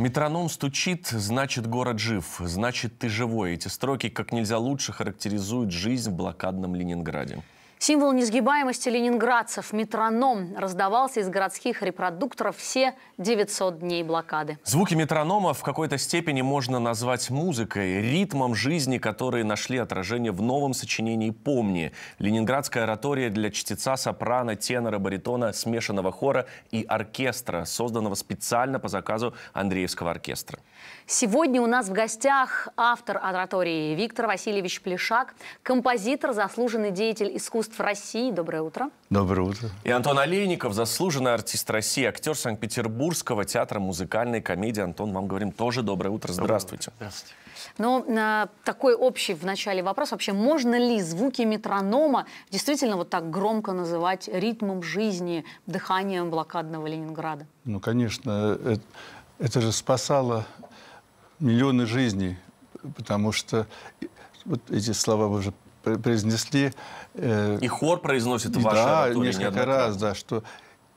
Метроном стучит, значит город жив, значит ты живой. Эти строки как нельзя лучше характеризуют жизнь в блокадном Ленинграде. Символ несгибаемости ленинградцев, метроном, раздавался из городских репродукторов все 900 дней блокады. Звуки метронома в какой-то степени можно назвать музыкой, ритмом жизни, которые нашли отражение в новом сочинении «Помни». Ленинградская оратория для чтеца, сопрано, тенора, баритона, смешанного хора и оркестра, созданного специально по заказу Андреевского оркестра. Сегодня у нас в гостях автор оратории Виктор Васильевич Плешак, композитор, заслуженный деятель искусств России. Доброе утро. Доброе утро. И Антон Олейников, заслуженный артист России, актер Санкт-Петербургского театра музыкальной комедии. Антон, вам говорим тоже доброе утро. Здравствуйте. Доброе утро. Здравствуйте. Но э, такой общий в начале вопрос вообще, можно ли звуки метронома действительно вот так громко называть ритмом жизни, дыханием блокадного Ленинграда? Ну, конечно, это, э, это же спасало миллионы жизней, потому что вот эти слова вы уже произнесли. Э, и хор произносит в Да, несколько раз, да, что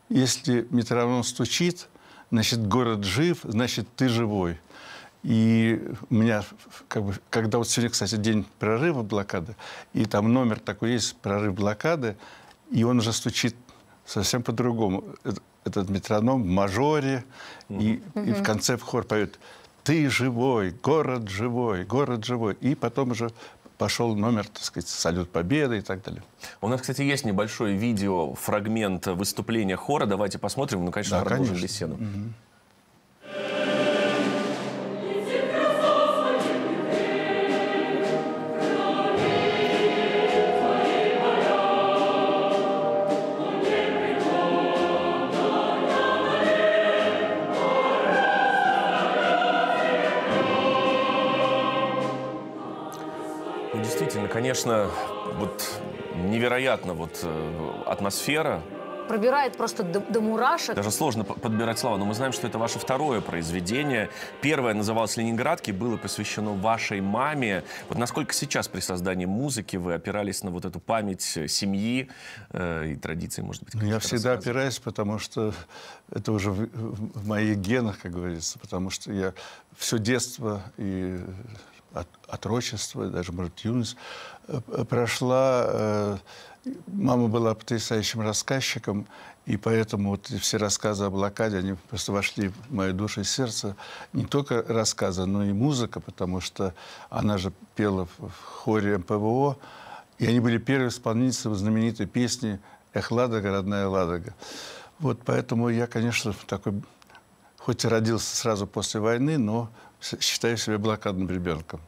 если метроном стучит, значит, город жив, значит, ты живой. И у меня, как бы, когда вот сегодня, кстати, день прорыва блокады, и там номер такой есть, прорыв блокады, и он уже стучит совсем по-другому. Э, этот метроном в мажоре, mm-hmm. и, и в конце в хор поет ты живой, город живой, город живой. И потом уже пошел номер, так сказать, «Салют Победы» и так далее. У нас, кстати, есть небольшой видео, фрагмент выступления хора. Давайте посмотрим. Ну, конечно, да, продолжим конечно. беседу. Угу. восхитительно. Конечно, вот невероятно вот э, атмосфера. Пробирает просто до, до мурашек. Даже сложно подбирать слова, но мы знаем, что это ваше второе произведение. Первое называлось «Ленинградки», было посвящено вашей маме. Вот насколько сейчас при создании музыки вы опирались на вот эту память э, семьи э, и традиции, может быть? Ну, я всегда опираюсь, потому что это уже в, в моих генах, как говорится, потому что я все детство и отрочество, даже, может, юность, э, прошла... Э, мама была потрясающим рассказчиком, и поэтому вот все рассказы о блокаде, они просто вошли в мою душу и сердце. Не только рассказы, но и музыка, потому что она же пела в хоре МПВО, и они были первые исполнители знаменитой песни «Эх, Ладога, родная Ладога». Вот поэтому я, конечно, такой хоть и родился сразу после войны, но считаю себя блокадным ребенком.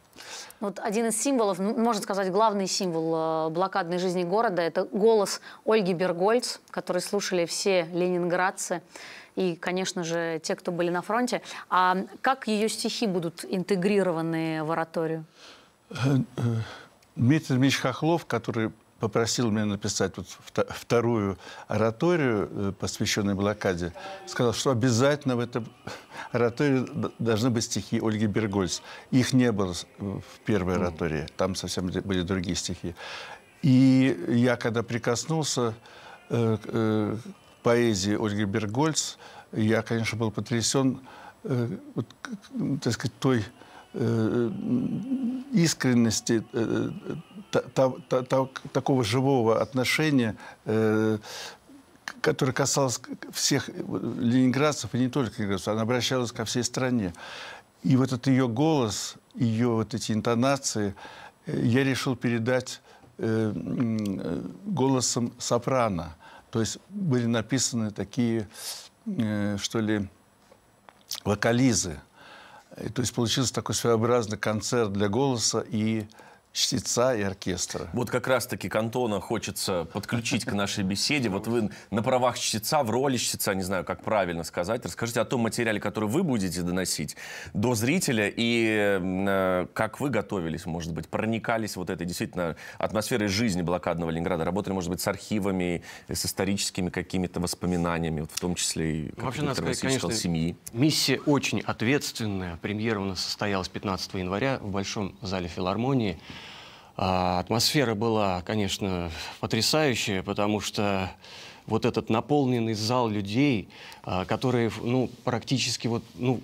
Вот один из символов, ну, можно сказать, главный символ э, блокадной жизни города – это голос Ольги Бергольц, который слушали все ленинградцы и, конечно же, те, кто были на фронте. А как ее стихи будут интегрированы в ораторию? Э, э, Дмитрий Ильич Хохлов, который попросил меня написать вот вторую ораторию, э, посвященную блокаде, сказал, что обязательно в этом оратории должны быть стихи Ольги Бергольц. Их не было э, в первой оратории, там совсем были другие стихи. И я, когда прикоснулся э, к поэзии Ольги Бергольц, я, конечно, был потрясен вот, ну, так сказать, той Э, искренности э, такого живого отношения, э, которое касалось всех ленинградцев, и не только ленинградцев, она обращалась ко всей стране. И вот этот ее голос, ее вот эти интонации я решил передать голосом сопрано. То есть были написаны такие, что ли, вокализы. И, то есть получился такой своеобразный концерт для голоса и чтеца и оркестра. Вот как раз-таки Кантона хочется подключить к нашей беседе. Вот вы на правах чтеца, в роли чтеца, не знаю, как правильно сказать. Расскажите о том материале, который вы будете доносить до зрителя и э, как вы готовились, может быть, проникались вот этой действительно атмосферой жизни блокадного Ленинграда. Работали, может быть, с архивами, с историческими какими-то воспоминаниями, вот в том числе и Вообще, надо сказать, конечно, семьи. Миссия очень ответственная. Премьера у нас состоялась 15 января в Большом зале филармонии. А, атмосфера была, конечно, потрясающая, потому что вот этот наполненный зал людей, а, которые, ну, практически вот, ну,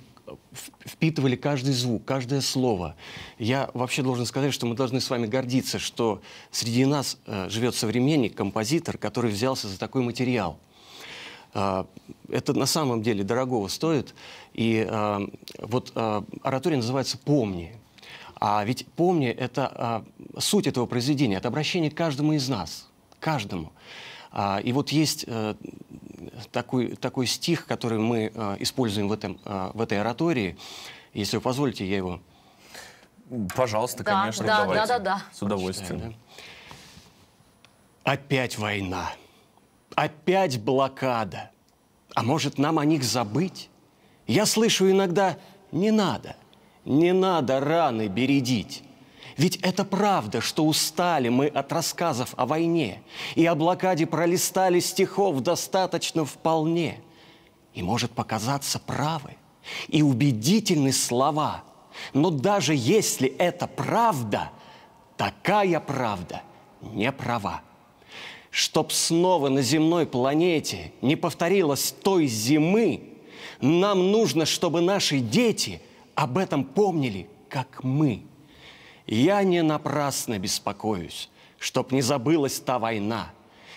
впитывали каждый звук, каждое слово. Я вообще должен сказать, что мы должны с вами гордиться, что среди нас э, живет современник, композитор, который взялся за такой материал. А, это на самом деле дорогого стоит. И а, вот э, оратория называется «Помни». А ведь помни, это а, суть этого произведения, это обращение к каждому из нас, каждому. А, и вот есть а, такой, такой стих, который мы а, используем в, этом, а, в этой оратории. Если вы позволите, я его... Пожалуйста, да, конечно, да, давайте. Да, да, да. С удовольствием. да? Опять война. Опять блокада. А может, нам о них забыть? Я слышу иногда «не надо». Не надо раны бередить. Ведь это правда, что устали мы от рассказов о войне и о блокаде пролистали стихов достаточно вполне. И может показаться правы и убедительны слова, но даже если это правда, такая правда не права. Чтоб снова на земной планете не повторилось той зимы, нам нужно, чтобы наши дети – об этом помнили, как мы. Я не напрасно беспокоюсь, чтоб не забылась та война.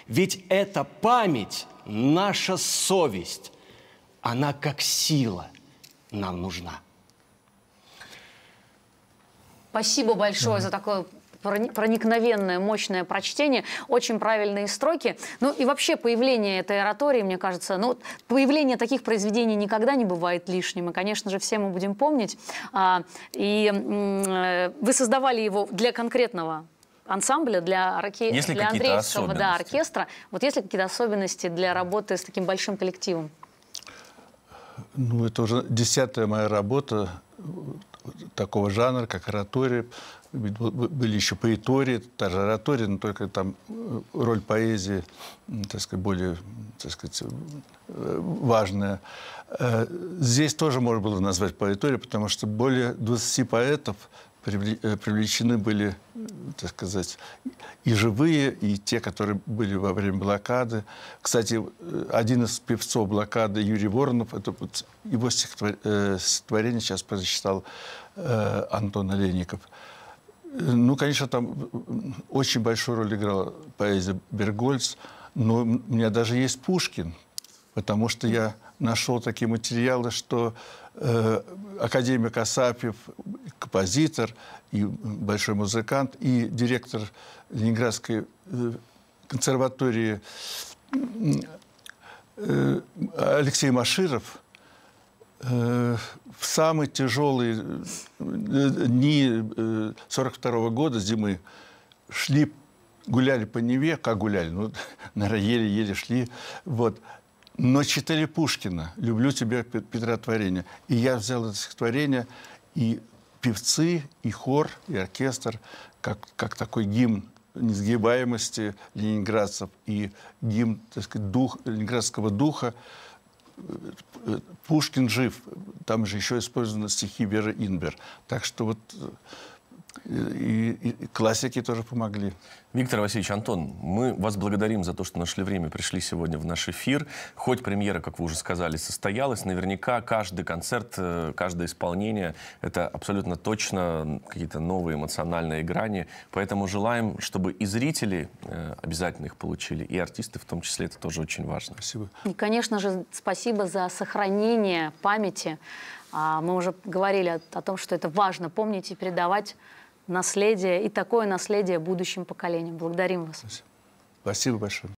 Ведь эта память – наша совесть. Она как сила нам нужна. Спасибо большое да. за такое проникновенное, мощное прочтение, очень правильные строки. Ну и вообще появление этой оратории, мне кажется, ну появление таких произведений никогда не бывает лишним. И, конечно же, все мы будем помнить. А, и э, вы создавали его для конкретного ансамбля для, орке... для Андреевского да, оркестра. Вот есть ли какие-то особенности для работы с таким большим коллективом? Ну, это уже десятая моя работа такого жанра, как оратория. Были еще поэтории, та же оратория, но только там э, роль поэзии так сказать, более так сказать, э, важная. Э, здесь тоже можно было назвать поэторией, потому что более 20 поэтов Э, привлечены были, так сказать, и живые, и те, которые были во время блокады. Кстати, э, один из певцов блокады, Юрий Воронов, это вот его э, стихотворение сейчас прочитал Антон Олейников. Ну, конечно, там очень большую роль играла поэзия Бергольц, но у меня даже есть Пушкин, потому что я нашел такие материалы, что э, академик Асапьев, композитор и большой музыкант, и директор Ленинградской э, консерватории э, Алексей Маширов э, в самые тяжелые э, дни 42 э, -го года, зимы, шли гуляли по Неве, как гуляли, ну, наверное, еле-еле шли, вот, но читали Пушкина «Люблю тебя, Петра Творение». И я взял это стихотворение, и певцы, и хор, и оркестр, как, как такой гимн несгибаемости ленинградцев и гимн, так сказать, дух, ленинградского духа. Пушкин жив. Там же еще использованы стихи Веры Инбер. Так что вот э, и, и, и классики тоже помогли. Виктор Васильевич, Антон, мы вас благодарим за то, что нашли время, пришли сегодня в наш эфир. Хоть премьера, как вы уже сказали, состоялась, наверняка каждый концерт, э, каждое исполнение — это абсолютно точно какие-то новые эмоциональные грани. Поэтому желаем, чтобы и зрители э, обязательно их получили, и артисты в том числе. Это тоже очень важно. Спасибо. И, конечно же, спасибо за сохранение памяти. А, мы уже говорили о, о том, что это важно помнить и передавать наследие и такое наследие будущим поколениям. Благодарим вас. Спасибо, Спасибо большое.